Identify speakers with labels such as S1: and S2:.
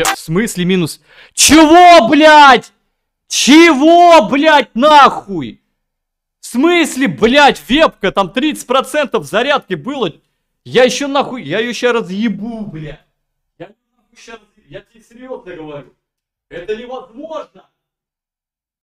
S1: Э, в смысле минус? Чего, блядь? Чего, блядь, нахуй? В смысле, блядь, вебка, там 30% зарядки было. Я еще нахуй, я ее сейчас разъебу, блядь.
S2: Я, я тебе серьезно говорю. Это невозможно.